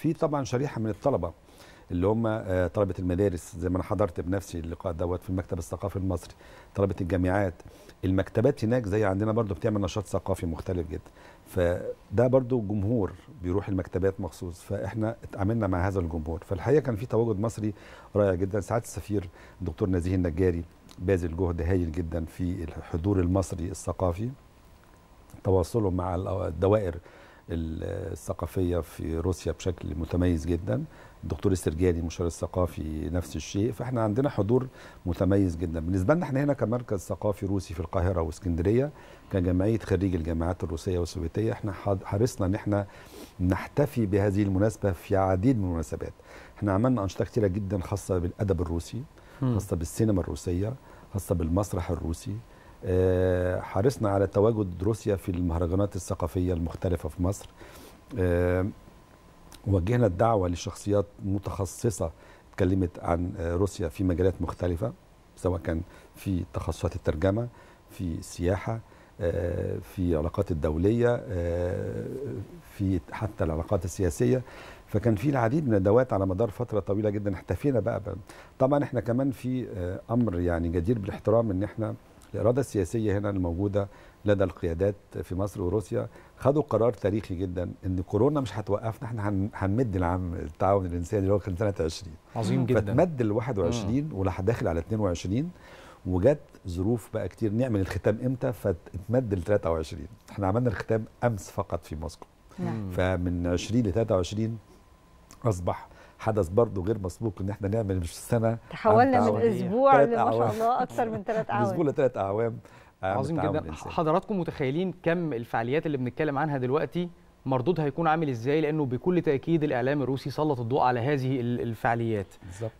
في طبعا شريحه من الطلبه اللي هم آه، طلبه المدارس زي ما انا حضرت بنفسي اللقاء دوت في المكتب الثقافي المصري طلبه الجامعات المكتبات هناك زي عندنا برضو بتعمل نشاط ثقافي مختلف جدا فده برضو جمهور بيروح المكتبات مخصوص فاحنا اتعاملنا مع هذا الجمهور فالحقيقه كان في تواجد مصري رائع جدا سعاده السفير الدكتور نزيه النجاري باذل جهد هايل جدا في الحضور المصري الثقافي تواصله مع الدوائر الثقافيه في روسيا بشكل متميز جدا الدكتور السرجاني مشير الثقافي نفس الشيء فاحنا عندنا حضور متميز جدا بالنسبه لنا احنا هنا كمركز ثقافي روسي في القاهره واسكندريه كجمعيه خريج الجامعات الروسيه والسوفيتيه احنا حرصنا ان احنا نحتفي بهذه المناسبه في عديد من المناسبات احنا عملنا انشطه كثيره جدا خاصه بالادب الروسي خاصه بالسينما الروسيه خاصه بالمسرح الروسي آه، حرصنا على تواجد روسيا في المهرجانات الثقافية المختلفة في مصر آه، وجهنا الدعوة لشخصيات متخصصة اتكلمت عن آه، روسيا في مجالات مختلفة سواء كان في تخصصات الترجمة في السياحة في العلاقات الدولية في حتى العلاقات السياسية فكان في العديد من الدوات على مدار فتره طويله جدا احتفينا بقى, بقى طبعا احنا كمان في امر يعني جدير بالاحترام ان احنا الاراده السياسيه هنا الموجوده لدى القيادات في مصر وروسيا خدوا قرار تاريخي جدا ان كورونا مش هتوقفنا احنا هنمد العام التعاون الانساني اللي هو كان سنه 20 عظيم جدا فتمد ل 21 ولا داخل على 22 وجت ظروف بقى كتير نعمل الختام امتى فاتمد ل 23 احنا عملنا الختام امس فقط في موسكو نعم. فمن 20 ل 23 اصبح حدث برضه غير مسبوق ان احنا نعمل مش سنه تحولنا من اسبوع ما شاء الله اكثر من ثلاث اعوام اسبوع لثلاث اعوام عظيم جدا حضراتكم متخيلين كم الفعاليات اللي بنتكلم عنها دلوقتي مردودها هيكون عامل ازاي لانه بكل تاكيد الاعلام الروسي سلط الضوء على هذه الفعاليات بالظبط